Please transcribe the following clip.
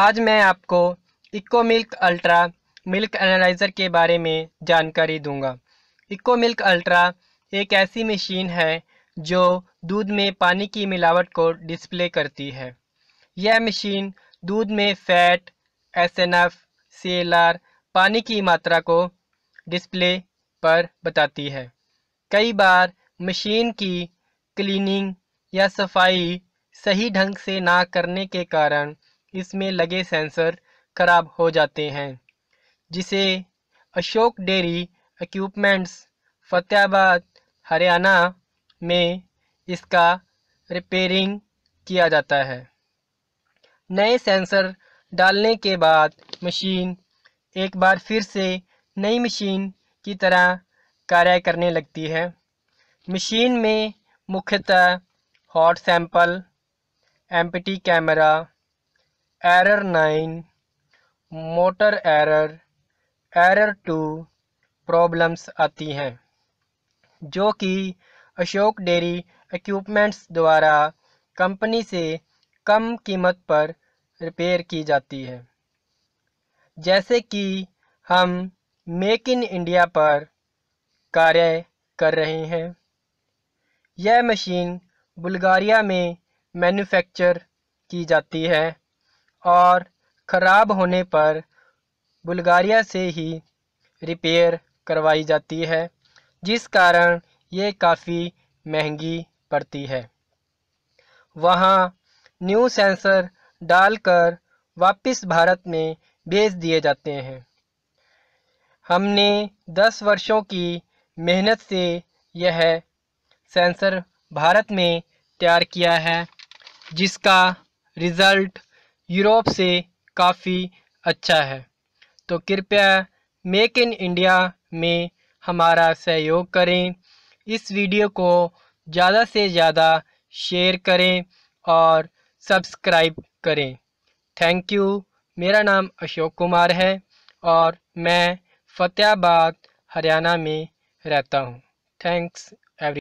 आज मैं आपको eco milk ultra milk analyser के बारे में जानकारी दूंगा इको मिल्क अल्ट्रा एक ऐसी मशीन है जो दूध में पानी की मिलावट को डिस्प्ले करती है यह मशीन दूध में fat S N F C L R पानी की मात्रा को डिस्प्ले पर बताती है कई बार मशीन की क्लीनिंग या सफाई सही ढंग से ना करने के कारण इसमें लगे सेंसर खराब हो जाते हैं जिसे अशोक डेरी इक्विपमेंट्स फतेहाबाद हरियाणा में इसका रिपेयरिंग किया जाता है नए सेंसर डालने के बाद मशीन एक बार फिर से नई मशीन की तरह कार्य करने लगती है मशीन में मुख्यतः hot sample empty camera error nine motor error error two problems आती हैं जो कि अशोक डेरी इक्विपमेंट्स द्वारा कंपनी से कम कीमत पर रिपेयर की जाती है जैसे कि हम मेक इन इंडिया पर कार्य कर रहे हैं यह मशीन बुल्गारिया में मैन्युफैक्चर की जाती है और ख़राब होने पर बुल्गारिया से ही रिपेयर करवाई जाती है जिस कारण ये काफ़ी महंगी पड़ती है वहाँ न्यू सेंसर डालकर वापस भारत में भेज दिए जाते हैं हमने 10 वर्षों की मेहनत से यह सेंसर भारत में तैयार किया है जिसका रिज़ल्ट यूरोप से काफ़ी अच्छा है तो कृपया मेक इन इंडिया में हमारा सहयोग करें इस वीडियो को ज़्यादा से ज़्यादा शेयर करें और सब्सक्राइब करें थैंक यू मेरा नाम अशोक कुमार है और मैं फतेहाबाद हरियाणा में रहता हूँ थैंक्स